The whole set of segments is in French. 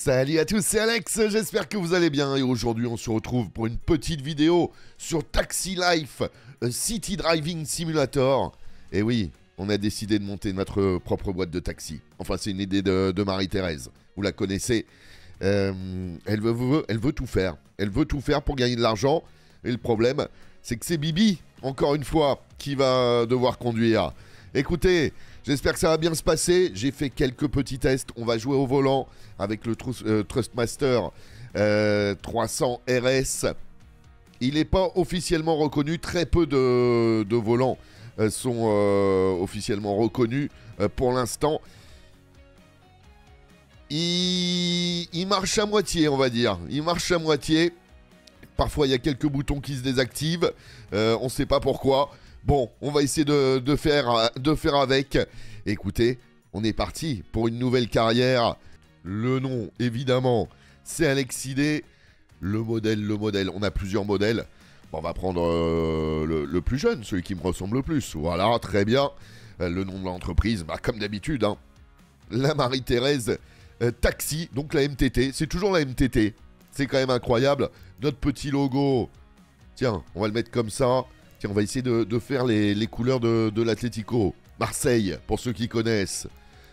Salut à tous, c'est Alex, j'espère que vous allez bien et aujourd'hui on se retrouve pour une petite vidéo sur Taxi Life City Driving Simulator. Et oui, on a décidé de monter notre propre boîte de taxi. Enfin c'est une idée de, Marie-Thérèse, vous la connaissez. Euh, elle, elle veut tout faire, elle veut tout faire pour gagner de l'argent. Et le problème, c'est que c'est Bibi, encore une fois, qui va devoir conduire. Écoutez, J'espère que ça va bien se passer. J'ai fait quelques petits tests. On va jouer au volant avec le euh, Trustmaster 300 euh, RS. Il n'est pas officiellement reconnu. Très peu de, volants euh, sont officiellement reconnus pour l'instant. Il, marche à moitié, on va dire. Il marche à moitié. Parfois, il y a quelques boutons qui se désactivent. on ne sait pas pourquoi. Bon, on va essayer de, faire, avec. Écoutez, on est parti pour une nouvelle carrière. Le nom, évidemment, c'est Alexidé. Le modèle, le modèle. On a plusieurs modèles. on va prendre euh, le, plus jeune, celui qui me ressemble le plus. Voilà, très bien. Euh, le nom de l'entreprise, bah, comme d'habitude, hein. la Marie-Thérèse euh, Taxi, donc la MTT. C'est toujours la MTT. C'est quand même incroyable. Notre petit logo, tiens, on va le mettre comme ça. Tiens, on va essayer de, faire les, couleurs de, l'Atlético. Marseille, pour ceux qui connaissent.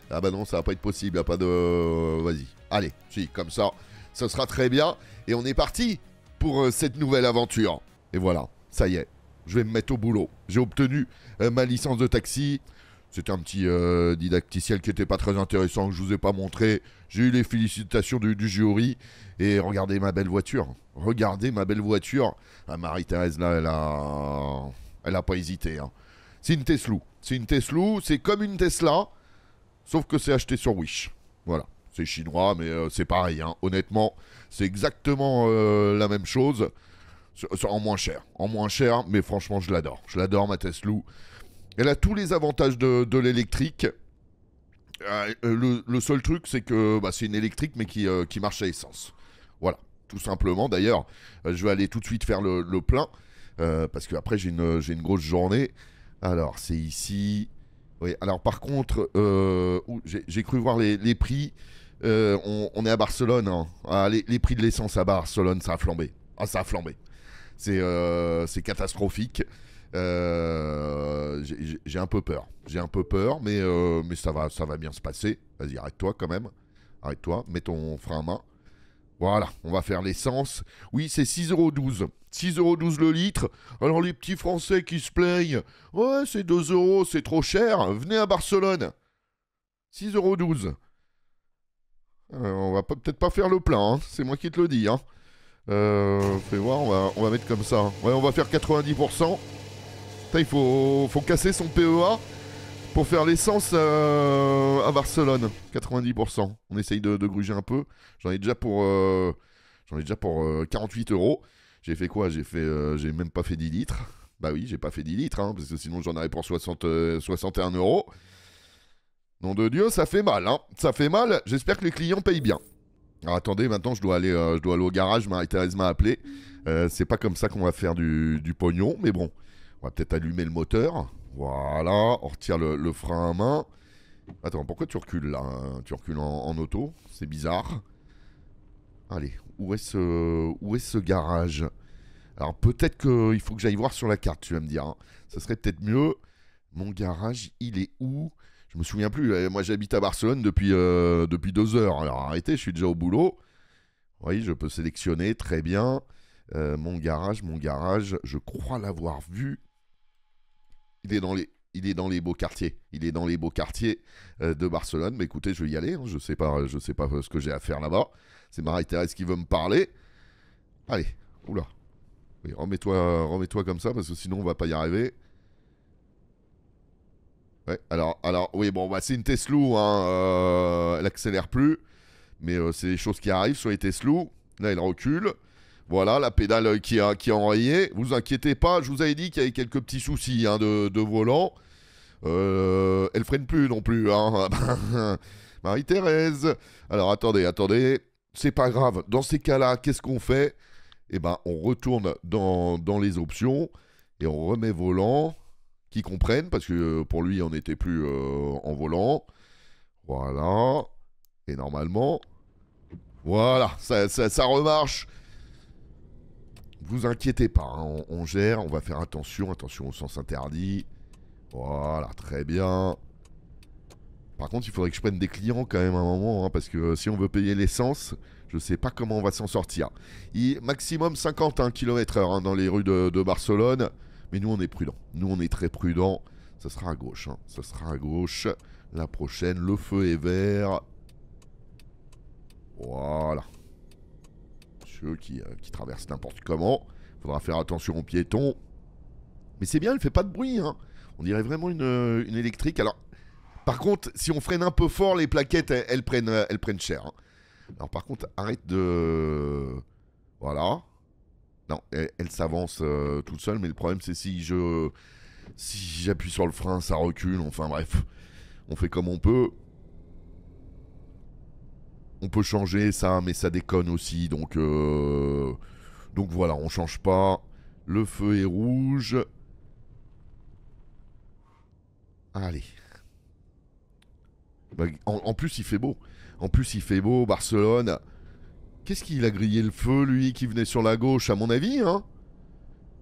Ah bah non, ça va pas être possible, il a pas de... Vas-y, allez, si, comme ça, ça sera très bien. Et on est parti pour euh, cette nouvelle aventure. Et voilà, ça y est, je vais me mettre au boulot. J'ai obtenu euh, ma licence de taxi, c'était un petit euh, didacticiel qui n'était pas très intéressant, que je ne vous ai pas montré. J'ai eu les félicitations du, jury. Et regardez ma belle voiture. Regardez ma belle voiture. Ah, Marie-Thérèse, là, elle a, elle a pas hésité. Hein. C'est une Tesla. C'est une Tesla. C'est comme une Tesla, sauf que c'est acheté sur Wish. Voilà. C'est chinois, mais euh, c'est pareil. Hein. Honnêtement, c'est exactement euh, la même chose. En moins cher. En moins cher, mais franchement, je l'adore. Je l'adore, ma Tesla. Elle a tous les avantages de, l'électrique. Ah, euh, le, seul truc, c'est que bah, c'est une électrique, mais euh, qui, marche à essence. Voilà, tout simplement. D'ailleurs, euh, je vais aller tout de suite faire le, plein, parce parce qu'après, j'ai une, grosse journée. Alors, c'est ici. Oui, alors par contre, j'ai cru voir les, prix. On, est à Barcelone. Hein. Ah, les, les, prix de l'essence à Barcelone, ça a flambé. Ah, ça a flambé. C'est catastrophique. Euh, j'ai un peu peur. J'ai un peu peur, mais, euh, mais ça, va, ça va bien se passer. Vas-y, arrête-toi quand même. Arrête-toi, mets ton frein à main. Voilà, on va faire l'essence. Oui, c'est 6,12€. 6,12€ le litre. Alors les petits Français qui se plaignent. Ouais, c'est 2€, c'est trop cher. Venez à Barcelone. 6,12€. Euh, on va peut-être pas faire le plein, hein. c'est moi qui te le dis. Hein. fais voir, on va, on va mettre comme ça. Hein. Ouais, on va faire 90% il faut, faut casser son PEA pour faire l'essence euh, à Barcelone. 90%. On essaye de, gruger un peu. J'en ai déjà pour, euh, j'en ai déjà pour 48 euh, euros. J'ai fait quoi J'ai fait, j'ai même pas fait 10 litres. Bah oui, j'ai pas fait 10 litres, hein, parce que sinon j'en aurais pour 60, 61 euros. Nom de Dieu, ça fait mal, hein. Ça fait mal. J'espère que les clients payent bien. Alors attendez, maintenant je dois aller, je dois aller au garage. Marie-Thérèse m'a appelé. C'est pas comme ça qu'on va faire du pognon, mais bon. On va peut-être allumer le moteur. Voilà, on retire le, frein à main. Attends, pourquoi tu recules là hein Tu recules en, auto C'est bizarre. Allez, où est ce, où est ce garage Alors peut-être qu'il faut que j'aille voir sur la carte, tu vas me dire. Hein. Ça serait peut-être mieux. Mon garage, il est où Je me souviens plus. Eh, moi, j'habite à Barcelone depuis, euh, depuis deux heures. Alors arrêtez, je suis déjà au boulot. Oui, je peux sélectionner, très bien. Euh, mon garage, mon garage, je crois l'avoir vu il est dans les il est dans les beaux quartiers. Il est dans les beaux quartiers euh, de Barcelone. Mais écoutez, je vais y aller. Hein. Je ne sais, pas, je sais pas euh, ce que j'ai à faire là-bas. C'est Marie-Thérèse qui veut me parler. Allez, oula. Oui, remets-toi comme ça parce que sinon on va pas y arriver. Ouais, alors, alors oui, bon, bah, c'est une Tesla. Hein, euh, elle accélère plus. Mais c'est des choses qui arrivent sur les Tesla. Là, elle recule. Voilà la pédale euh, qui a, qui a enrayé. Vous inquiétez pas, je vous avais dit qu'il y avait quelques petits soucis hein, de, volant. Euh, elle freine plus non plus. Hein. Marie-Thérèse. Alors attendez, attendez. C'est pas grave. Dans ces cas-là, qu'est-ce qu'on fait Eh ben, on retourne dans, dans, les options et on remet volant qui comprennent parce que euh, pour lui, on n'était plus en volant. Voilà. Et normalement, voilà, ça remarche vous inquiétez pas, hein, on, gère, on va faire attention, attention au sens interdit. Voilà, très bien. Par contre, il faudrait que je prenne des clients quand même à un moment, hein, parce que si on veut payer l'essence, je ne sais pas comment on va s'en sortir. Il, maximum 51 km/h hein, dans les rues de, de, Barcelone, mais nous on est prudent. Nous on est très prudent. Ça sera à gauche, ça sera à gauche. La prochaine, le feu est vert. Voilà qui, euh, traverse n'importe comment. Faudra faire attention aux piétons. Mais c'est bien, elle fait pas de bruit. Hein. On dirait vraiment euh, une, électrique. Alors, par contre, si on freine un peu fort, les plaquettes, elles, prennent, euh, elles prennent cher. Hein. Alors, par contre, arrête de. Voilà. Non, elle, s'avance toute seule, mais le problème, c'est si je. Si j'appuie sur le frein, ça recule. Enfin, bref. On fait comme on peut on peut changer ça, mais ça déconne aussi. Donc, euh, donc voilà, on change pas. Le feu est rouge. Allez. Bah, en, plus, il fait beau. En plus, il fait beau. Barcelone. Qu'est-ce qu'il a grillé le feu, lui, qui venait sur la gauche, à mon avis, hein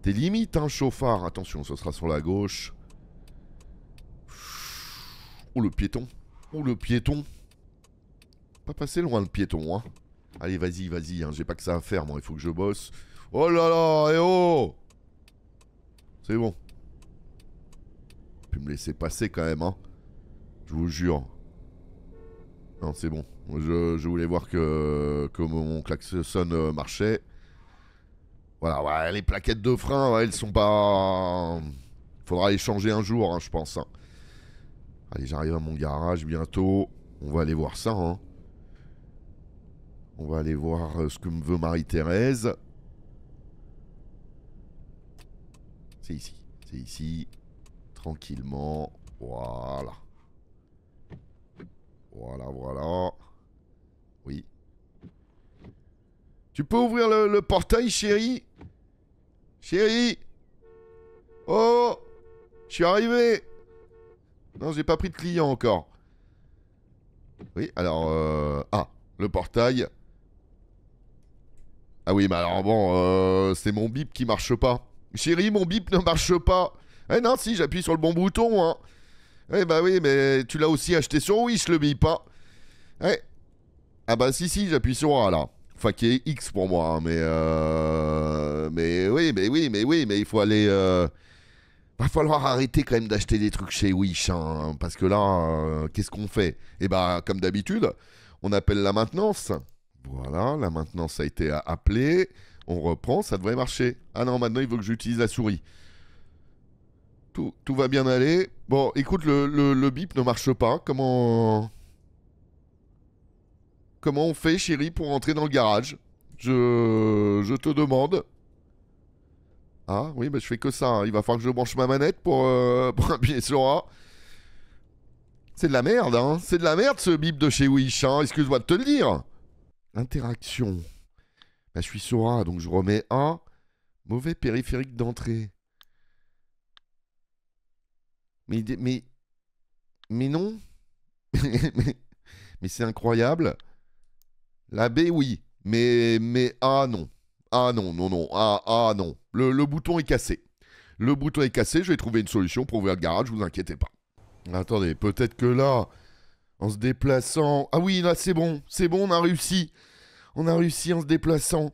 T'es limite hein, chauffard. Attention, ce sera sur la gauche. Oh, le piéton. Oh, le piéton. Pas passé loin le piéton, hein. Allez, vas-y, vas-y, hein. j'ai pas que ça à faire, moi, il faut que je bosse. Oh là là, eh oh C'est bon. Puis me laisser passer quand même, hein. Je vous jure. Non, c'est bon. Je, voulais voir que, mon klaxon euh, marchait. Voilà, ouais, les plaquettes de frein, elles sont pas... Faudra les changer un jour, hein, je pense. Hein. Allez, j'arrive à mon garage bientôt. On va aller voir ça, hein. On va aller voir euh, ce que me veut Marie-Thérèse. C'est ici. C'est ici. Tranquillement. Voilà. Voilà, voilà. Oui. Tu peux ouvrir le, portail, chérie Chérie Oh Je suis arrivé Non, j'ai pas pris de client encore. Oui, alors... Euh, ah, le portail. Ah oui, mais alors bon, euh, c'est mon bip qui marche pas. Chérie, mon bip ne marche pas. Eh non, si, j'appuie sur le bon bouton, hein. Eh bah oui, mais tu l'as aussi acheté sur Wish, le bip, hein. Eh. Ah bah si, si, j'appuie sur A, là. Enfin, qui est X pour moi, hein, mais... Euh... Mais oui, mais oui, mais oui, mais il faut aller... Euh... Va falloir arrêter quand même d'acheter des trucs chez Wish, hein, parce que là, euh, qu'est-ce qu'on fait Eh bah, comme d'habitude, on appelle la maintenance. Voilà, là maintenant ça a été appelée. On reprend, ça devrait marcher. Ah non, maintenant il veut que j'utilise la souris. Tout, va bien aller. Bon, écoute, le, bip ne marche pas. Comment... Comment on fait, chérie, pour entrer dans le garage je... te demande. Ah oui, mais bah, je fais que ça. Hein. Il va falloir que je branche ma manette pour, euh, pour appuyer sur C'est de la merde, hein. C'est de la merde ce bip de chez Wish, hein. Excuse-moi de te le dire. Interaction. Bah, je suis Sora, donc je remets A. Mauvais périphérique d'entrée. Mais, mais, mais non. mais, c'est incroyable. La B, oui. Mais, mais A, non. Ah non, non, non. Ah, ah non. Le, bouton est cassé. Le bouton est cassé. Je vais trouver une solution pour ouvrir le garage. Vous inquiétez pas. Attendez, peut-être que là, en se déplaçant. Ah oui, là c'est bon, c'est bon, on a réussi. On a réussi en se déplaçant.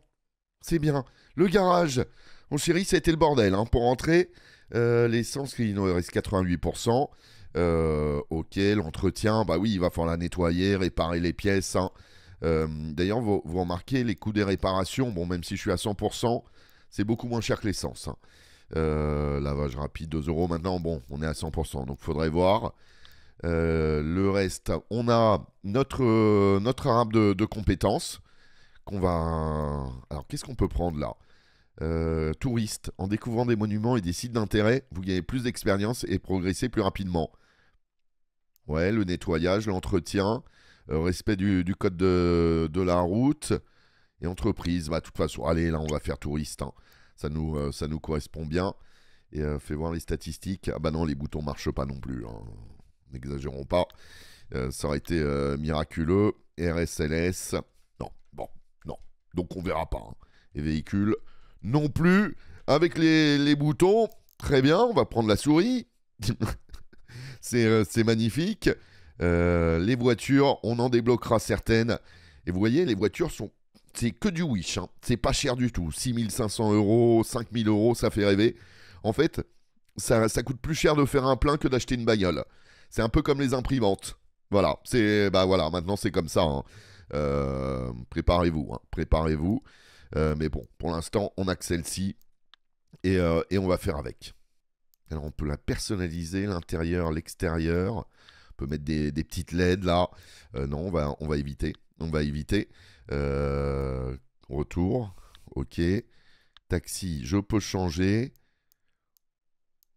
C'est bien. Le garage. Mon chéri, ça a été le bordel. Hein, pour rentrer, euh, l'essence, il nous reste 88%. ok, l'entretien, bah oui, il va falloir la nettoyer, réparer les pièces. Hein. Euh, d'ailleurs, vous, remarquez, les coûts des réparations, bon, même si je suis à 100%, c'est beaucoup moins cher que l'essence. Hein. Euh, lavage rapide, 2 euros maintenant, bon, on est à 100%, donc faudrait voir. Euh, le reste, on a notre, euh, notre arabe de, compétences qu'on va... Alors qu'est-ce qu'on peut prendre là euh, Touriste, en découvrant des monuments et des sites d'intérêt, vous gagnez plus d'expérience et progressez plus rapidement. Ouais, le nettoyage, l'entretien, respect du, code de, la route et entreprise. Bah, de toute façon, allez, là, on va faire touriste. Hein. Ça, nous, ça nous correspond bien. Et fait voir les statistiques. Ah bah non, les boutons marchent pas non plus. Hein n'exagérons pas. Euh, ça aurait été euh, miraculeux. RSLS, non, bon, non. Donc on verra pas. Hein. Les véhicules, non plus. Avec les, boutons, très bien, on va prendre la souris. Euh, c'est magnifique. les voitures, on en débloquera certaines. Et vous voyez, les voitures sont. C'est que du Wish. Hein. C'est pas cher du tout. 6500 euros, 5000 euros, ça fait rêver. En fait, ça, ça coûte plus cher de faire un plein que d'acheter une bagnole. C'est un peu comme les imprimantes. Voilà, c'est bah voilà, maintenant c'est comme ça. Hein. Euh, préparez-vous, hein, préparez-vous. Euh, mais bon, pour l'instant, on a que celle-ci euh, et, on va faire avec. Alors on peut la personnaliser, l'intérieur, l'extérieur. On peut mettre des, petites LED là. non, va, on va éviter. On va éviter. retour. Ok. Taxi, je peux changer.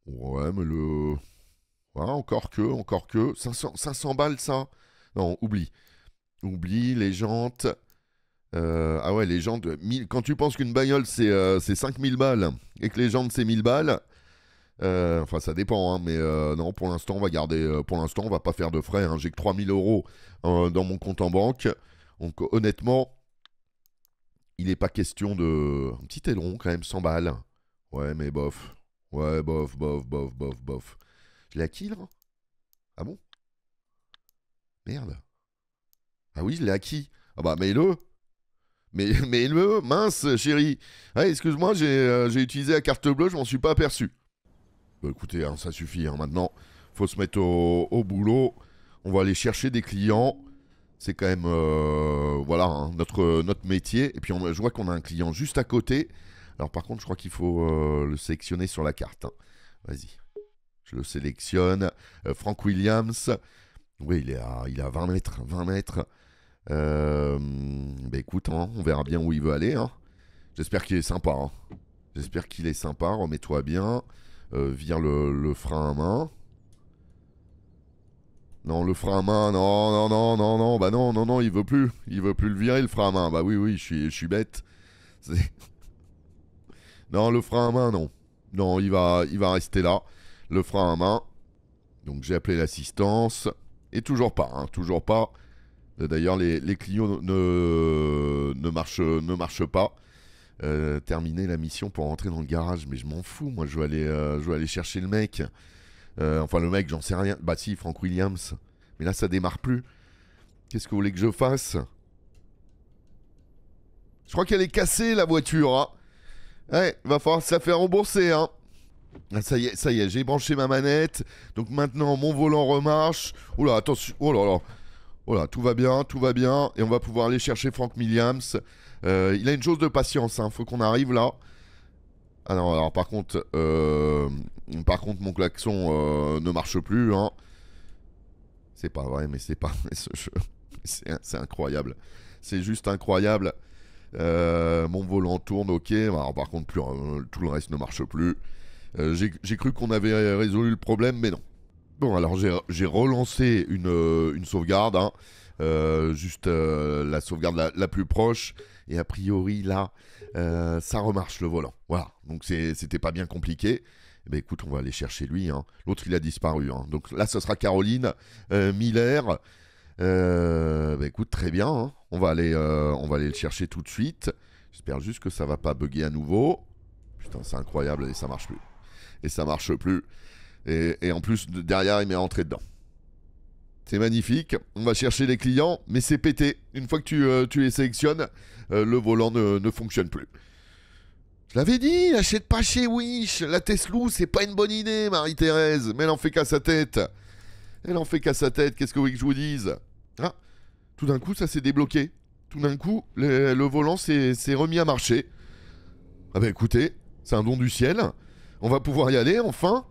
Ouais, mais le... Hein, encore que, encore que. 500, 500 balles, ça Non, oublie. Oublie les jantes. Euh, ah ouais, les jantes. 1000, quand tu penses qu'une bagnole, c'est 5000 euh, balles et que les jantes, c'est 1000 balles. Euh, enfin, ça dépend, hein, mais non, pour l'instant, on va garder. pour l'instant, on va pas faire de frais. Hein. J'ai que 3000 euros dans mon compte en banque. Donc, honnêtement, il n'est pas question de. Un petit aileron, quand même, 100 balles. Ouais, mais bof. Ouais, bof, bof, bof, bof, bof. Je l'ai acquis, là hein Ah bon Merde. Ah oui, je l'ai acquis. Ah bah, mets le mais, mais le mince, chérie. Eh, excuse-moi, euh, j'ai utilisé la carte bleue, je m'en suis pas aperçu. Bah, écoutez, hein, ça suffit. Hein, maintenant, faut se mettre au, boulot. On va aller chercher des clients. C'est quand même euh, voilà notre, notre métier. Et puis, on, je vois qu'on a un client juste à côté. Alors, par contre, je crois qu'il faut euh, le sélectionner sur la carte. Vas-y je le sélectionne. Euh, Frank Williams, oui, il est à, il 20 mètres. 20 mètres. Euh, ben écoute, hein, on verra bien où il veut aller. Hein. J'espère qu'il est sympa. Hein. J'espère qu'il est sympa. Remets-toi bien. Euh, vire le, frein à main. Non, le frein à main, non, non, non, non, non, bah non, non, non, il veut plus. Il veut plus le virer, le frein à main. Bah oui, oui, je suis, je suis bête. Non, le frein à main, non. Non, il va, il va rester là le frein à main. Donc j'ai appelé l'assistance. Et toujours pas, hein, toujours pas. Euh, d'ailleurs, les, clients ne, ne, marchent, ne marchent pas. Euh, terminer la mission pour rentrer dans le garage, mais je m'en fous, moi je vais aller, euh, aller chercher le mec. enfin le mec, j'en sais rien. Bah si, Frank Williams. Mais là ça démarre plus. Qu'est-ce que vous voulez que je fasse Je crois qu'elle est cassée la voiture. Hein. Ouais, eh, va falloir ça fait faire rembourser. Hein. Ah, ça y est, ça y est, j'ai branché ma manette. Donc maintenant, mon volant remarche. Oh là, attention. Oh là là. Oh là, tout va bien, tout va bien. Et on va pouvoir aller chercher Frank Williams. Euh, il a une chose de patience. Il hein. Faut qu'on arrive là. Ah alors par contre, euh, par contre, mon klaxon euh, ne marche plus. Hein. C'est pas vrai, mais c'est pas ce C'est incroyable. C'est juste incroyable. mon volant tourne, ok. par contre, tout le reste ne marche plus. Euh, j'ai cru qu'on avait résolu le problème, mais non. Bon, alors j'ai relancé une, euh, sauvegarde, hein. euh, juste la sauvegarde la, plus proche, et a priori là, ça remarche le volant. Voilà, donc c'était pas bien compliqué. mais écoute, on va aller chercher lui. Hein. L'autre, il a disparu. Hein. Donc là, ce sera Caroline Miller. Bah, écoute, très bien. On, va aller, on va aller le chercher tout de suite. J'espère juste que ça va pas bugger à nouveau. Putain, c'est incroyable et ça marche plus et ça marche plus. Et, en plus, derrière, il m'est rentré dedans. C'est magnifique. On va chercher les clients, mais c'est pété. Une fois que tu, euh, tu les sélectionnes, euh, le volant ne, fonctionne plus. Je l'avais dit, Achète pas chez Wish. La Teslou, c'est pas une bonne idée, Marie-Thérèse. Mais elle en fait qu'à sa tête. Elle en fait qu'à sa tête. Qu'est-ce que vous voulez je vous dise ah, Tout d'un coup, ça s'est débloqué. Tout d'un coup, le, volant s'est remis à marcher. Ah bah écoutez, c'est un don du ciel. On va pouvoir y aller, enfin.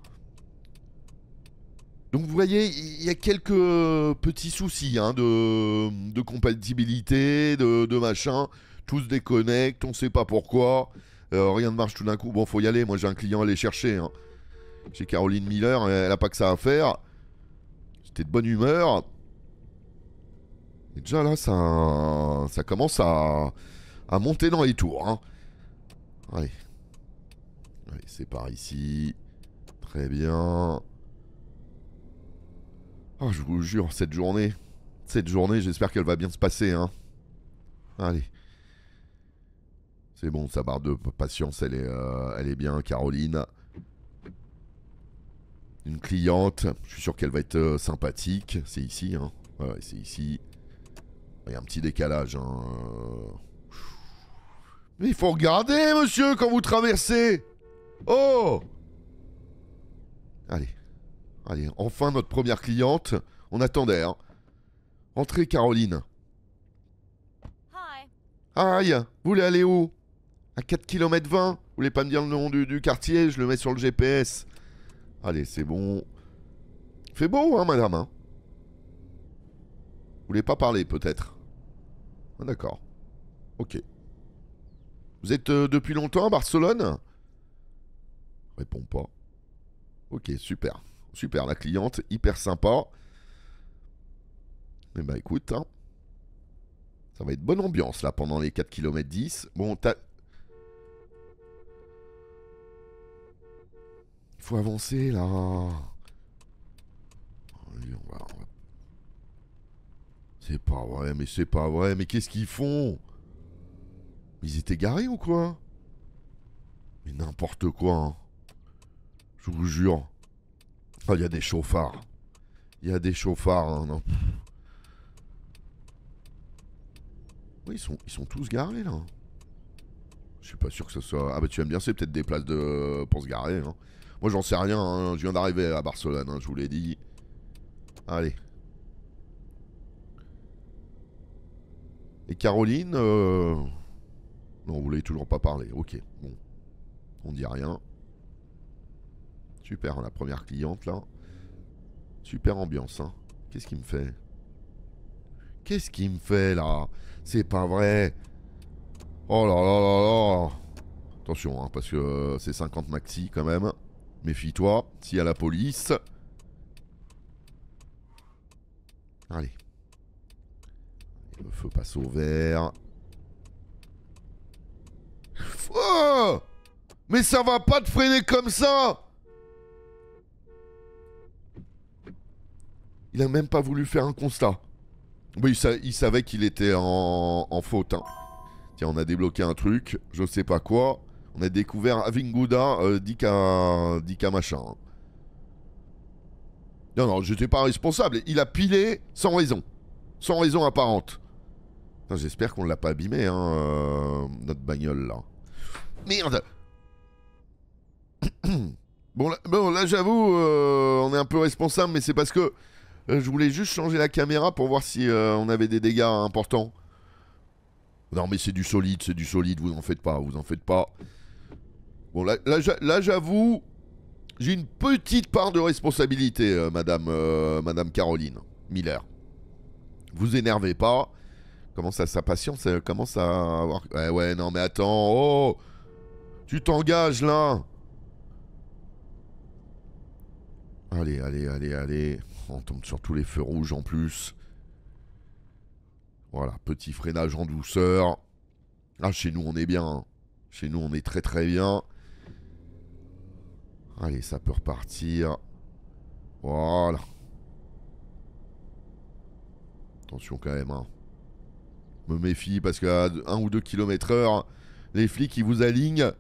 Donc vous voyez, il y a quelques petits soucis hein, de, compatibilité, de, machin. Tout se déconnecte, on sait pas pourquoi. Euh, rien ne marche tout d'un coup. Bon, faut y aller. Moi, j'ai un client à aller chercher. Hein. J'ai Caroline Miller, elle a pas que ça à faire. J'étais de bonne humeur. Et déjà là, ça, ça commence à, monter dans les tours. Hein. Allez, Allez, c'est par ici. Très bien. Oh, je vous jure, cette journée. Cette journée, j'espère qu'elle va bien se passer, hein. Allez. C'est bon, sa barre de patience, elle est, euh, elle est bien, Caroline. Une cliente, je suis sûr qu'elle va être euh, sympathique. C'est ici, hein. c'est ici. Il y a un petit décalage, hein. Euh. Mais il faut regarder, monsieur, quand vous traversez Oh Allez. Allez, enfin notre première cliente. On attendait. Hein. Entrez, Caroline. Hi. Aïe, vous voulez aller où À 4 km 20 Vous voulez pas me dire le nom du, quartier Je le mets sur le GPS. Allez, c'est bon. Fait beau, hein, madame hein Vous voulez pas parler, peut-être ah, D'accord. Ok. Vous êtes euh, depuis longtemps à Barcelone Réponds pas. Ok, super. Super, la cliente, hyper sympa. Mais eh bah ben, écoute, hein. ça va être bonne ambiance là pendant les 4 km 10. Bon, t'as... Il faut avancer là. C'est pas vrai, mais c'est pas vrai, mais qu'est-ce qu'ils font Ils étaient garés ou quoi Mais n'importe quoi. Hein. Je vous jure. Ah, il y a des chauffards. Il y a des chauffards. Hein, non. ils sont, ils sont tous garés là. Je suis pas sûr que ce soit. Ah bah tu aimes bien, c'est peut-être des places de pour se garer. Moi, hein. Moi j'en sais rien, hein. je viens d'arriver à Barcelone, je vous l'ai dit. Allez. Et Caroline, euh... non, vous toujours pas parler. Ok, bon, on dit rien. Super, la première cliente là. Super ambiance. Hein. Qu'est-ce qu'il me fait Qu'est-ce qu'il me fait là C'est pas vrai. Oh là là là là. Attention, hein, parce que euh, c'est 50 maxi quand même. Méfie-toi, s'il y a la police. Allez. Le feu passe au vert. Oh Mais ça va pas te freiner comme ça Il n'a même pas voulu faire un constat. Oui, il savait qu'il était en, faute. Hein. Tiens, on a débloqué un truc, je sais pas quoi. On a découvert Avinguda, euh, Dika, machin. Hein. Non, non, j'étais pas responsable. Il a pilé sans raison. Sans raison apparente. J'espère qu'on l'a pas abîmé, hein, euh, notre bagnole, là. Merde Bon, là, bon, là j'avoue, euh, on est un peu responsable, mais c'est parce que euh, je voulais juste changer la caméra pour voir si euh, on avait des dégâts importants. Non mais c'est du solide, c'est du solide, vous en faites pas, vous en faites pas. Bon là, j'avoue, j'ai une petite part de responsabilité, euh, madame, madame Caroline Miller. Vous énervez pas. Comment ça, sa patience ça commence à avoir... Ouais, eh ouais, non mais attends, oh Tu t'engages là Allez, allez, allez, allez on tombe sur tous les feux rouges en plus. Voilà, petit freinage en douceur. Ah, chez nous, on est bien. Chez nous, on est très très bien. Allez, ça peut repartir. Voilà. Attention quand même. Hein. Me méfie parce qu'à 1 ou 2 km heure, les flics, ils vous alignent.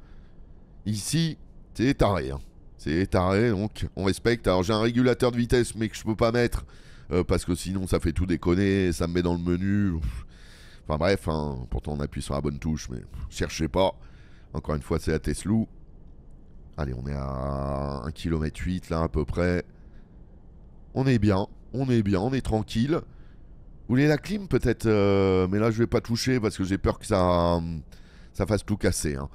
Ici, c'est taré. Hein. C'est taré, donc on respecte. Alors j'ai un régulateur de vitesse, mais que je peux pas mettre, euh, parce que sinon ça fait tout déconner, ça me met dans le menu. Enfin bref, hein. pourtant on appuie sur la bonne touche, mais cherchez pas. Encore une fois, c'est la Tesla. Allez, on est à 1,8 km là à peu près. On est bien, on est bien, on est tranquille. Vous voulez la clim peut-être euh, Mais là je vais pas toucher parce que j'ai peur que ça, ça fasse tout casser. Hein.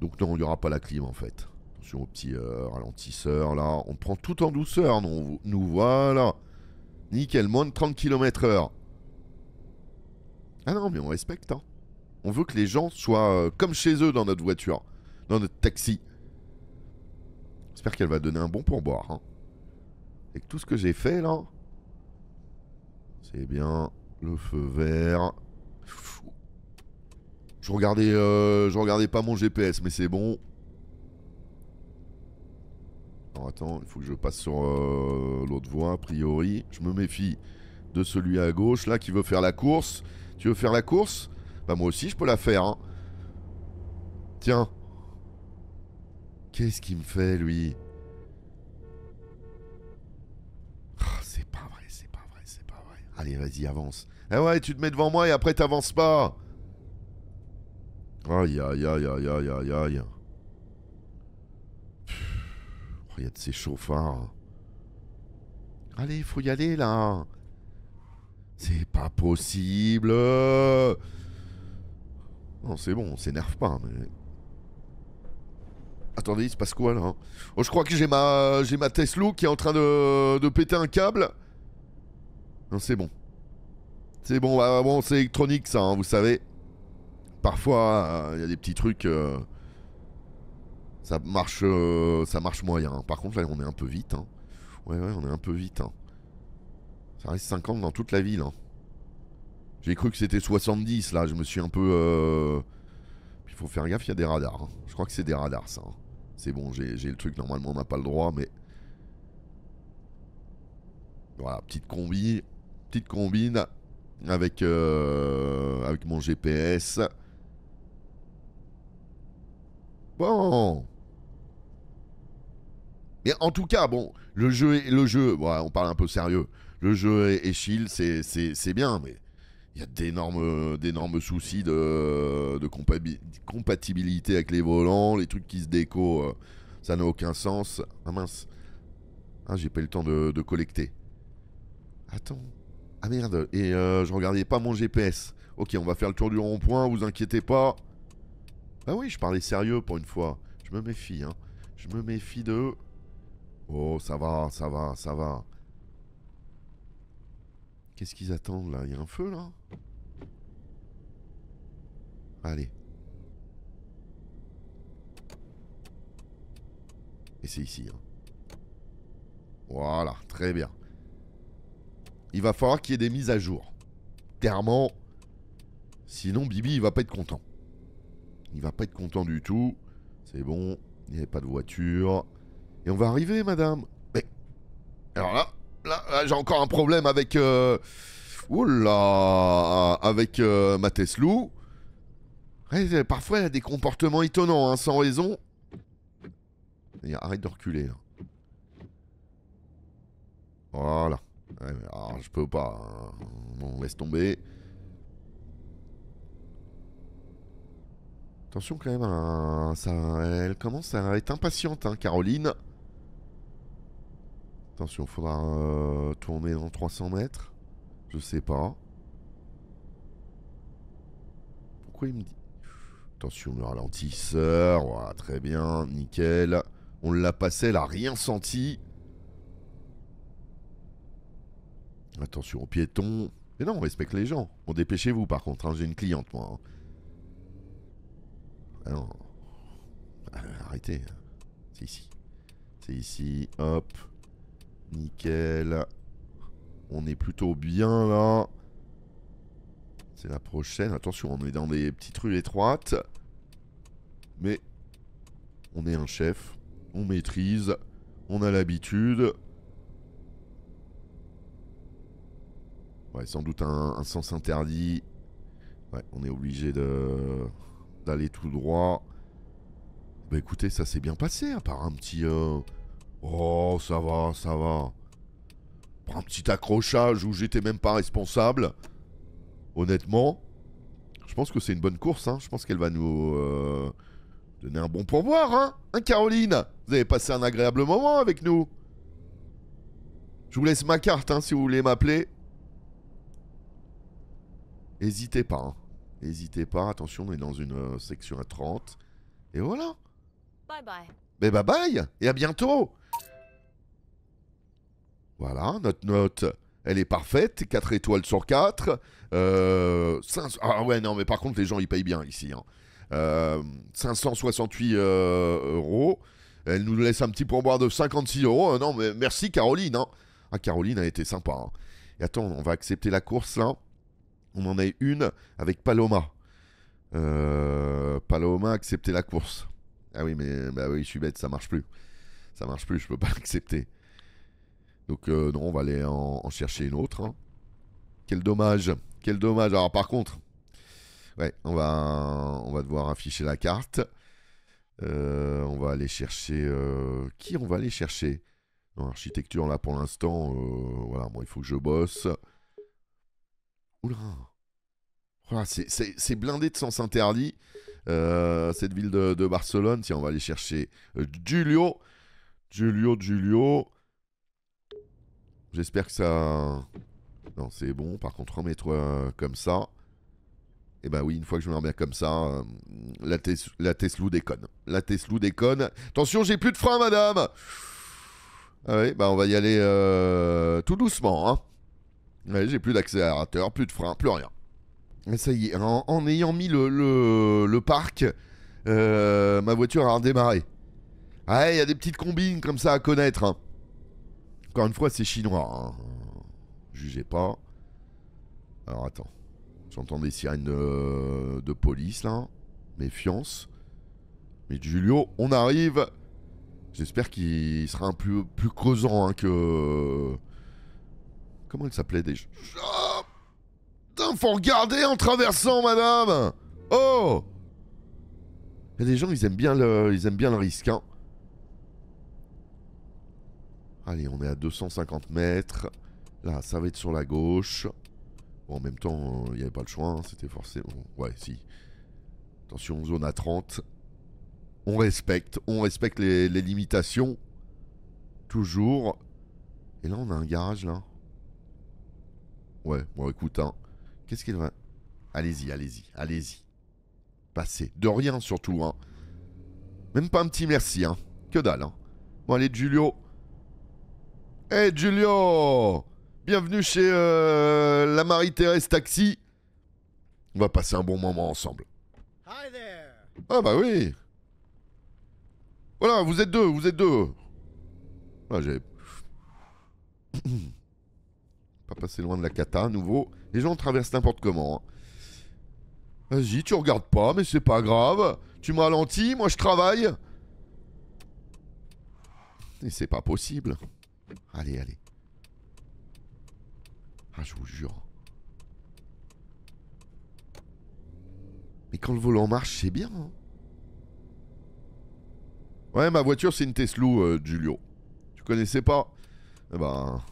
Donc non, il n'y aura pas la clim en fait au petit euh, ralentisseur, là. On prend tout en douceur, nous, voilà. Nickel, moins de 30 km heure. Ah non, mais on respecte, hein. On veut que les gens soient euh, comme chez eux dans notre voiture, dans notre taxi. J'espère qu'elle va donner un bon pourboire. Hein. Et tout ce que j'ai fait, là... C'est bien. Le feu vert. Je regardais, euh, je regardais pas mon GPS, mais c'est bon. Attends, il faut que je passe sur euh, l'autre voie, a priori. Je me méfie de celui à gauche, là, qui veut faire la course. Tu veux faire la course Bah moi aussi, je peux la faire. Hein. Tiens. Qu'est-ce qu'il me fait, lui ah, C'est pas vrai, c'est pas vrai, c'est pas vrai. Allez, vas-y, avance. Eh ouais, tu te mets devant moi et après, t'avances pas. Aïe, aïe, aïe, aïe, aïe, aïe, aïe il y a de ces chauffards. Allez, il faut y aller là. C'est pas possible. Non, c'est bon, on s'énerve pas. Attendez, il se passe quoi là hein Oh, je crois que j'ai ma, j'ai ma Tesla qui est en train de, de péter un câble. Non, c'est bon. C'est bon, bon c'est électronique ça, hein, vous savez. Parfois, euh, il y a des petits trucs. Euh, ça marche, euh, ça marche moyen. Par contre, là, on est un peu vite. Hein. Ouais, ouais, on est un peu vite. Hein. Ça reste 50 dans toute la ville. Hein. J'ai cru que c'était 70, là. Je me suis un peu... Euh, il faut faire gaffe, il y a des radars. Je crois que c'est des radars, ça. C'est bon, j'ai le truc. Normalement, on n'a pas le droit, mais... Voilà, petite combi. Petite combine avec, euh, avec mon GPS. Bon. Mais en tout cas, bon, le jeu, est, le jeu, on parle un peu sérieux. Le jeu est, Shield c'est bien, mais il y a d'énormes euh, soucis de, de, compatibilité avec les volants, les trucs qui se déco, euh, ça n'a aucun sens. Ah mince, ah, j'ai pas eu le temps de, collecter. Attends, ah merde, et euh, je regardais pas mon GPS. Ok, on va faire le tour du rond-point, vous inquiétez pas. Bah oui, je parlais sérieux pour une fois. Je me méfie, hein. Je me méfie de... Oh, ça va, ça va, ça va. Qu'est-ce qu'ils attendent, là Il y a un feu, là Allez. Et c'est ici, hein. Voilà, très bien. Il va falloir qu'il y ait des mises à jour. Clairement. Sinon, Bibi, il va pas être content. Il va pas être content du tout. C'est bon, il n'y avait pas de voiture. Et on va arriver, madame. Mais... Alors là, là, là j'ai encore un problème avec... Euh... Oula oh Avec euh, ma Tesla. parfois, elle a des comportements étonnants, hein, sans raison. arrête de reculer. Hein. Voilà. alors, ah, je peux pas. Hein. On laisse tomber. Attention quand même, hein, elle commence à être impatiente, hein, Caroline. Attention, faudra euh, tourner dans 300 mètres. Je sais pas. Pourquoi il me dit Attention, le ralentisseur. très bien, nickel. On l'a passé, elle a rien senti. Attention aux piétons. Mais non, on respecte les gens. Bon, dépêchez-vous par contre, hein, j'ai une cliente moi. Ah ah, arrêtez. C'est ici. C'est ici. Hop. Nickel. On est plutôt bien là. C'est la prochaine. Attention, on est dans des petites rues étroites. Mais on est un chef. On maîtrise. On a l'habitude. Ouais, sans doute un sens interdit. Ouais, on est obligé de aller tout droit. Bah écoutez, ça s'est bien passé, à part un petit... Euh, oh, ça va, ça va. Un petit accrochage où j'étais même pas responsable. Honnêtement, je pense que c'est une bonne course. Hein. Je pense qu'elle va nous euh, donner un bon pourvoir, hein. hein, Caroline Vous avez passé un agréable moment avec nous. Je vous laisse ma carte hein, si vous voulez m'appeler. N'hésitez pas. Hein. N'hésitez pas, attention, on est dans une euh, section à 30. Et voilà. Bye bye. bye bye et à bientôt. Voilà, notre note, elle est parfaite. 4 étoiles sur 4. Euh, ah ouais, non, mais par contre, les gens, ils payent bien ici. 568 hein. euh, euros. Elle nous laisse un petit pourboire de 56 euros. Hein. non, mais merci Caroline. Hein. Ah, Caroline a été sympa. Et attends, on va accepter la course là. On en a une avec Paloma. Euh, Paloma a accepté la course. Ah oui, mais bah oui, je suis bête, ça marche plus. Ça marche plus, je peux pas l'accepter. Donc euh, non, on va aller en, chercher une autre. Hein. Quel dommage, quel dommage. Alors par contre, ouais, on va, on va devoir afficher la carte. Euh, on va aller chercher qui on va aller chercher. L'architecture, architecture là pour l'instant, voilà, bon, il faut que je bosse. Oula C'est blindé de sens interdit. Euh, cette ville de, Barcelone, tiens, on va aller chercher Julio. Euh, Julio, Julio. J'espère que ça... Non, c'est bon. Par contre, remettre euh, comme ça. Et eh ben oui, une fois que je me remets comme ça, la, Tesla la déconne. La Tesla déconne. Attention, j'ai plus de frein, madame ah oui, bah on va y aller tout doucement. Hein j'ai plus d'accélérateur, plus de frein, plus rien. Mais ça y est, en, ayant mis le, parc, euh, ma voiture a redémarré. Ah, il y a des petites combines comme ça à connaître. Hein. Encore une fois, c'est chinois. Hein. Jugez pas. Alors attends. J'entends des sirènes de, police là. Méfiance. Mais Julio, on arrive. J'espère qu'il sera un peu plus causant hein, que, Comment il s'appelait déjà oh faut regarder en traversant, madame Oh Il y a des gens, ils aiment bien le, ils aiment bien le risque, hein. Allez, on est à 250 mètres. Là, ça va être sur la gauche. Bon, en même temps, euh, il n'y avait pas le choix, hein, c'était forcément... Ouais, si. Attention, zone à 30. On respecte, on respecte les, les limitations. Toujours. Et là, on a un garage, là. Ouais, bon écoute, hein. Qu'est-ce qu'il va Allez-y, allez-y, allez-y. Passez. De rien surtout, hein. Même pas un petit merci, hein. Que dalle, hein. Bon allez, Julio. Hé eh, hey, Julio Bienvenue chez euh, la Marie-Thérèse Taxi. On va passer un bon moment ensemble. Ah bah oui voilà, vous êtes deux, vous êtes deux. Ah, j'ai... Pas passer loin de la cata, à nouveau. Les gens traversent n'importe comment. Hein. Vas-y, tu regardes pas, mais c'est pas grave. Tu me ralentis, moi je travaille. Et c'est pas possible. Allez, allez. Ah, je vous jure. Mais quand le volant marche, c'est bien. Hein. ouais, ma voiture, c'est une Tesla, Julio. Euh, tu connaissais pas Eh ben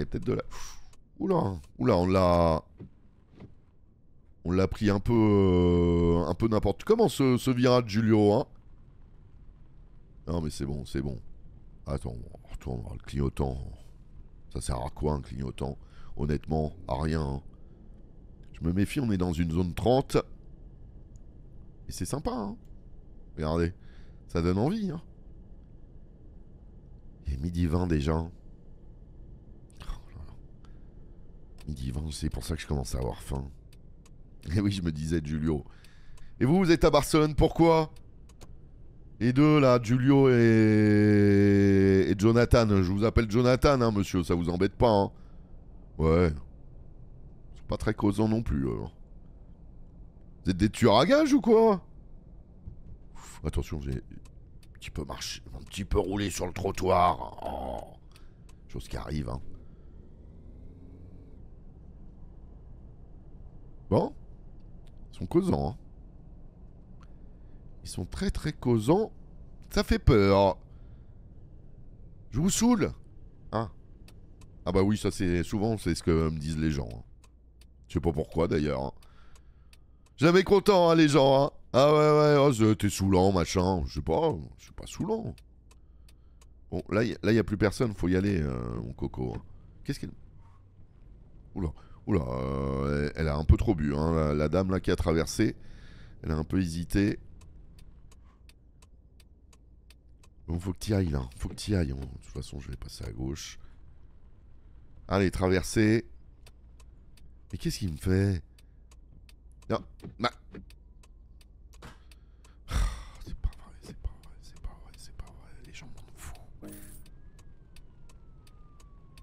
peut-être de là. Oula, oula, on l'a... On l'a pris un peu... Euh, un peu n'importe comment ce, ce virage, Julio, hein Non mais c'est bon, c'est bon. Attends, on retourne le clignotant. Ça sert à quoi un clignotant Honnêtement, à rien. Hein. Je me méfie, on est dans une zone 30. Et c'est sympa, hein Regardez, ça donne envie, hein Il est midi 20 déjà. Hein. dit c'est pour ça que je commence à avoir faim. Et eh oui, je me disais, Julio. Et vous, vous êtes à Barcelone, pourquoi Et deux, là, Julio et... et Jonathan. Je vous appelle Jonathan, hein, monsieur, ça vous embête pas, hein Ouais. C'est pas très causant non plus, Vous êtes des tueurs à gage ou quoi Attention, j'ai un petit peu marché, un petit peu roulé sur le trottoir. Oh, chose qui arrive, hein. Ils sont causants. Hein. Ils sont très très causants. Ça fait peur. Je vous saoule hein. Ah bah oui, ça c'est souvent c'est ce que me disent les gens. Hein. Je sais pas pourquoi d'ailleurs. J'avais Jamais content hein, les gens. Ah ouais ouais, oh, t'es saoulant machin. Je sais pas, je suis pas saoulant. Bon, là il n'y a, plus personne, faut y aller euh, mon coco. Qu'est-ce qu'il... Oula. Oula, euh, elle a un peu trop bu. Hein, la, dame là qui a traversé, elle a un peu hésité. Bon, faut que t'y ailles là. Faut que t'y ailles. Hein. De toute façon, je vais passer à gauche. Allez, traverser. Mais qu'est-ce qu'il me fait Non, non,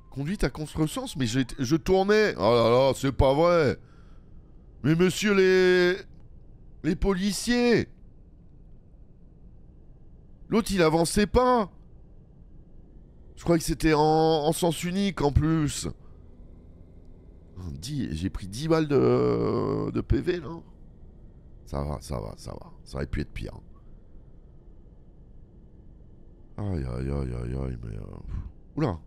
Conduite à contre-sens Mais je, tournais Oh là là, c'est pas vrai Mais monsieur les... Les policiers L'autre, il avançait pas Je croyais que c'était en, sens unique, en plus J'ai pris 10 balles de, de PV, non Ça va, ça va, ça va. Ça aurait pu être pire. Aïe, aïe, aïe, aïe, aïe, mais... Euh, Oula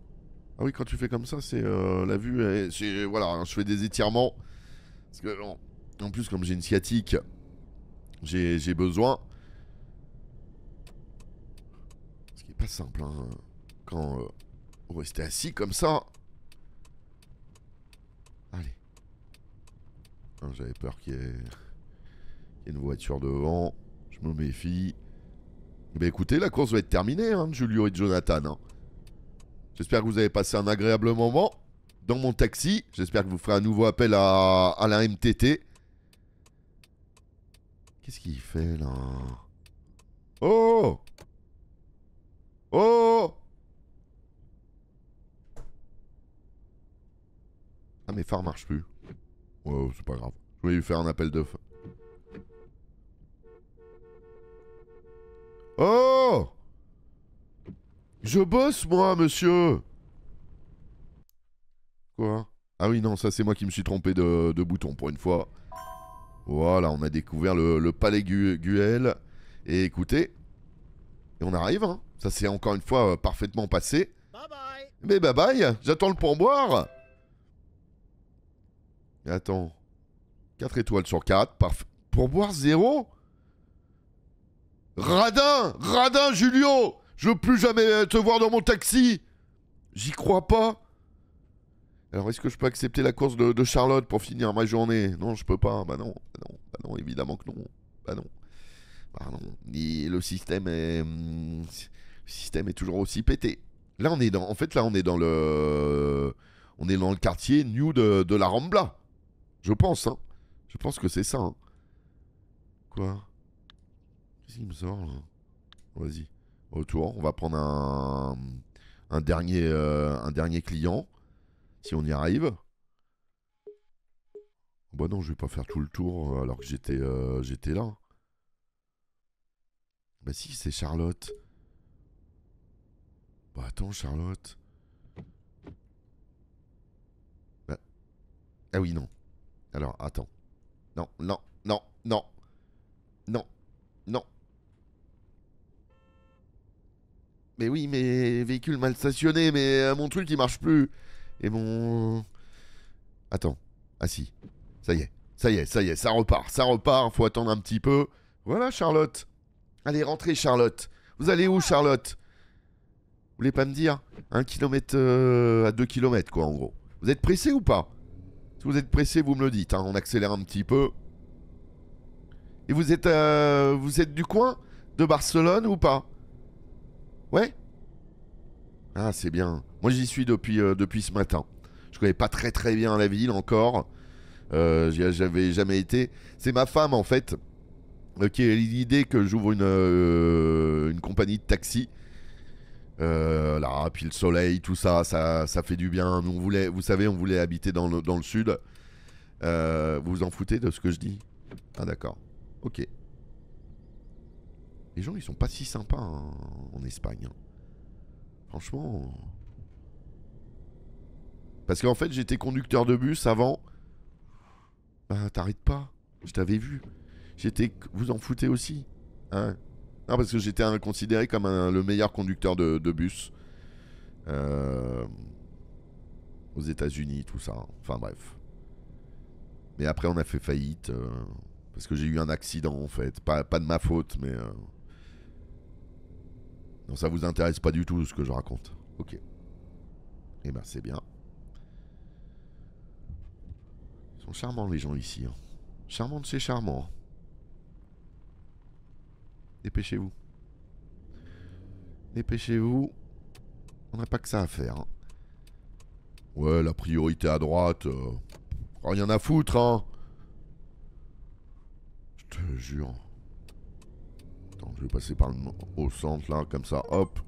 ah oui, quand tu fais comme ça, c'est euh, la vue. Est, voilà, je fais des étirements. Parce que, en, plus, comme j'ai une sciatique, j'ai besoin. Ce qui est pas simple, hein. Quand euh, on vous assis comme ça. Allez. Hein, j'avais peur qu'il y, ait... une voiture devant. Je me méfie. Bah écoutez, la course va être terminée, hein, Julio et Jonathan. Hein. J'espère que vous avez passé un agréable moment dans mon taxi. J'espère que vous ferez un nouveau appel à, la MTT. Qu'est-ce qu'il fait là Oh Oh Ah mes phares marchent plus. Oh, c'est pas grave. Je vais lui faire un appel de Oh je bosse, moi, monsieur Quoi Ah oui, non, ça c'est moi qui me suis trompé de, bouton pour une fois. Voilà, on a découvert le, palais Guel. Et écoutez, et on arrive, hein. Ça s'est encore une fois euh, parfaitement passé. Bye bye Mais bye bye, j'attends le pourboire Attends. 4 étoiles sur 4, parfait. Pourboire 0 Radin Radin, Julio je veux plus jamais euh, te voir dans mon taxi J'y crois pas alors, est-ce que je peux accepter la course de, Charlotte pour finir ma journée Non, je peux pas. Bah non, bah non, bah non, évidemment que non. Bah non. Bah non. Et le système est. Hmm, le système est toujours aussi pété. Là, on est dans. En fait, là, on est dans le. On est dans le quartier new de, la Rambla. Je pense, hein. Je pense que c'est ça. Hein. Quoi Qu'est-ce qu'il me sort, là Vas-y autour. On va prendre un, dernier, euh, un dernier client, si on y arrive. Bon bah non, je vais pas faire tout le tour euh, alors que j'étais euh, j'étais là. Bah si, c'est Charlotte. Bah attends, Charlotte. Bah. Ah oui, non. Alors, attends. Non, non, non, non. Non. oui, mais véhicule mal stationné, mais mon truc il marche plus. Et mon... Attends. Ah si. Ça y est. Ça y est, ça y est, ça repart. Ça repart, faut attendre un petit peu. Voilà Charlotte. Allez, rentrez Charlotte. Vous allez où Charlotte Vous voulez pas me dire Un kilomètre euh, à deux kilomètres quoi en gros. Vous êtes pressé ou pas Si vous êtes pressé, vous me le dites. Hein. On accélère un petit peu. Et vous êtes, euh, vous êtes du coin de Barcelone ou pas Ouais Ah, c'est bien. Moi, j'y suis depuis, euh, depuis ce matin. Je connais pas très très bien la ville encore. Euh, J'avais jamais été. C'est ma femme, en fait, euh, qui a l'idée que j'ouvre une, euh, une compagnie de taxi. là, puis le soleil, tout ça, ça, ça fait du bien. on voulait, vous savez, on voulait habiter dans le, dans le sud. vous vous en foutez de ce que je dis Ah, d'accord. Ok. Les gens, ils sont pas si sympas en Espagne. Hein. Franchement. Parce qu'en fait, j'étais conducteur de bus avant. Ah, t'arrêtes pas. Je t'avais vu. J'étais. Vous en foutez aussi. Hein Non, parce que j'étais considéré comme le meilleur conducteur de, bus. Euh, aux États-Unis, tout ça. Hein. Enfin, bref. Mais après, on a fait faillite. Euh, parce que j'ai eu un accident, en fait. Pas, de ma faute, mais. Euh, non, ça vous intéresse pas du tout ce que je raconte. Ok. Eh ben c'est bien. Ils sont charmants les gens ici. Hein. Charmants de chez hein. Dépêchez-vous. Dépêchez-vous. On n'a pas que ça à faire. Hein. Ouais, la priorité à droite. Euh, rien à foutre, hein. Je te jure je vais passer par le, au centre là, comme ça, hop.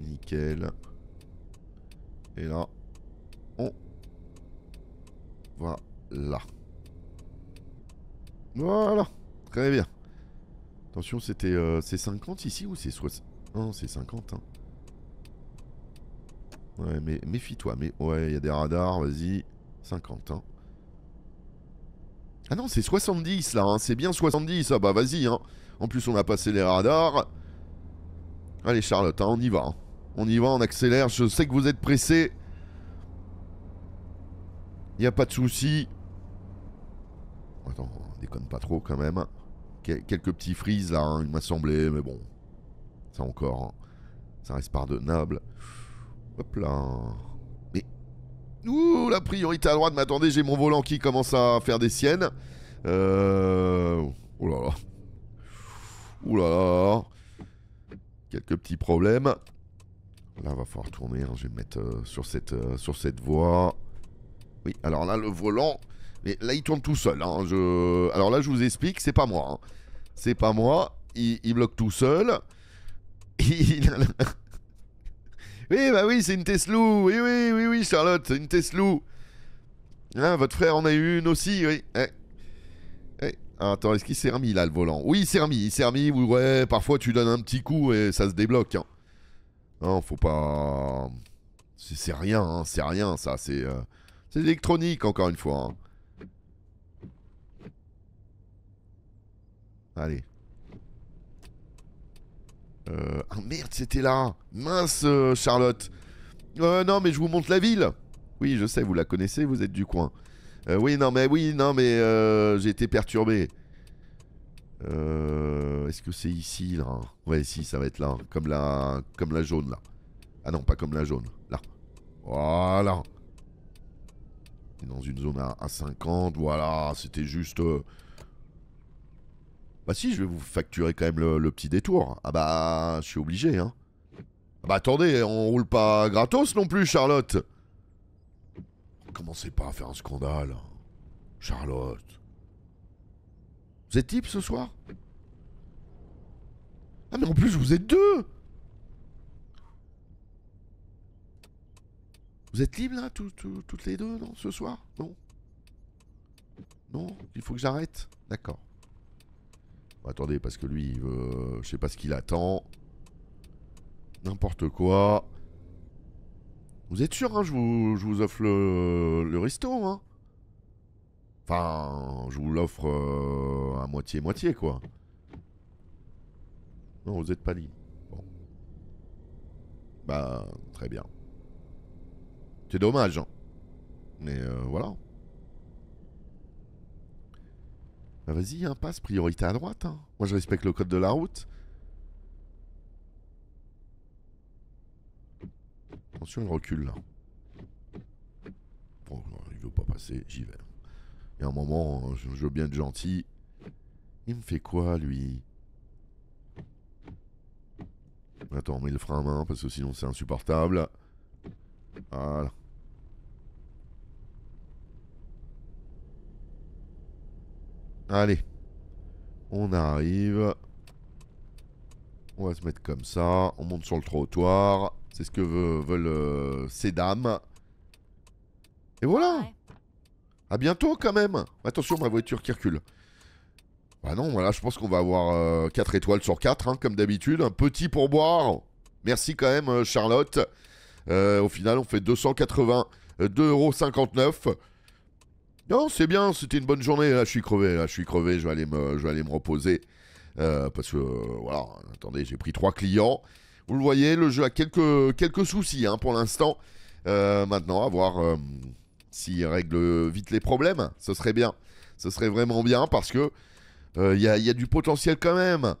Nickel. Et là, on Voilà. Voilà. Très bien. Attention, c'était euh, c'est 50 ici ou c'est 60 Non, c'est 50. Hein. Ouais, mais méfie-toi. Mais ouais, il y a des radars, vas-y. 50, hein. Ah non, c'est 70 là, hein. c'est bien 70. Ah bah vas-y, hein. En plus, on a passé les radars. Allez, Charlotte, hein, on y va. Hein. On y va, on accélère. Je sais que vous êtes pressés. Y a pas de souci. Attends, on déconne pas trop quand même. quelques petits frises là, il m'a semblé, mais bon. Ça encore, ça reste pardonnable. Hop là. Ouh, la priorité à droite. Mais attendez, j'ai mon volant qui commence à faire des siennes. Euh... Ouh là là. Ouh là là. Quelques petits problèmes. Là, va falloir tourner. Hein. Je vais me mettre euh, sur, cette, euh, sur cette voie. Oui, alors là, le volant... Mais là, il tourne tout seul. Hein. Alors là, je vous explique, c'est pas moi. Hein. C'est pas moi. Il, il bloque tout seul. Il... Oui, bah oui, c'est une Tesla. Oui, oui, oui, oui, Charlotte, c'est une Tesla. Hein, votre frère en a eu une aussi, oui. Eh. eh. Ah, attends, est-ce qu'il s'est remis là le volant Oui, il s'est remis, il s'est remis. Oui, ouais, parfois tu donnes un petit coup et ça se débloque. Hein. Non, faut pas. C'est rien, hein, c'est rien ça. Euh, c'est électronique encore une fois. Allez. Euh, ah merde, c'était là Mince, euh, Charlotte euh, non, mais je vous montre la ville Oui, je sais, vous la connaissez, vous êtes du coin. oui, non, mais oui, non, mais j'ai été perturbé. Est-ce que c'est ici, là Ouais, si, ça va être là, comme la, comme la jaune, là. Ah non, pas comme la jaune, là. Voilà. Dans une zone à, à 50, voilà, c'était juste... Bah si, je vais vous facturer quand même le, petit détour. Ah bah, je suis obligé, hein. Ah bah attendez, on roule pas gratos non plus, Charlotte. Commencez pas à faire un scandale. Hein. Charlotte. Vous êtes type ce soir Ah mais en plus, vous êtes deux Vous êtes libre, là, toutes les deux, non, ce soir Non Non Il faut que j'arrête D'accord. Attendez, parce que lui, il veut... je sais pas ce qu'il attend. N'importe quoi. Vous êtes sûr, hein, je, vous, offre le, le resto, hein Enfin, je vous l'offre euh, à moitié-moitié, quoi. Non, vous êtes pas dit. Bon. Bah, très bien. C'est dommage. Hein. Mais euh, voilà. Bah, vas-y, un hein, passe, priorité à droite. Hein. Moi je respecte le code de la route. Attention, il recule là. Bon, il veut pas passer, j'y vais. Et à un moment, hein, je, je veux bien être gentil. Il me fait quoi lui Attends, on met le frein à main parce que sinon c'est insupportable. Voilà. Allez. On arrive. On va se mettre comme ça. On monte sur le trottoir. C'est ce que veulent, euh, ces dames. Et voilà. À bientôt quand même. Attention, ma voiture qui recule. Bah non, voilà, je pense qu'on va avoir 4 euh, étoiles sur 4, hein, comme d'habitude. Un petit pourboire. Merci quand même, euh, Charlotte. au final, on fait 282,59 euros. Non, c'est bien, c'était une bonne journée. Là, je suis crevé, là, je suis crevé, je vais aller me, je vais aller me reposer. Euh, parce que, euh, voilà, attendez, j'ai pris trois clients. Vous le voyez, le jeu a quelques, quelques soucis hein, pour l'instant. Euh, maintenant, à voir s'il règle vite les problèmes. Ce serait bien. Ce serait vraiment bien parce que il y a, du potentiel quand même.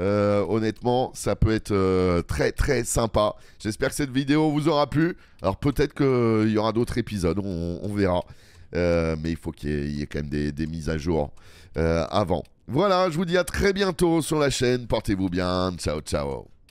honnêtement, ça peut être très très sympa. J'espère que cette vidéo vous aura plu. Alors peut-être qu'il y aura d'autres épisodes, on verra. Euh, mais il faut qu'il y, ait quand même des, mises à jour euh, avant. Voilà, je vous dis à très bientôt sur la chaîne. Portez-vous bien. Ciao, ciao.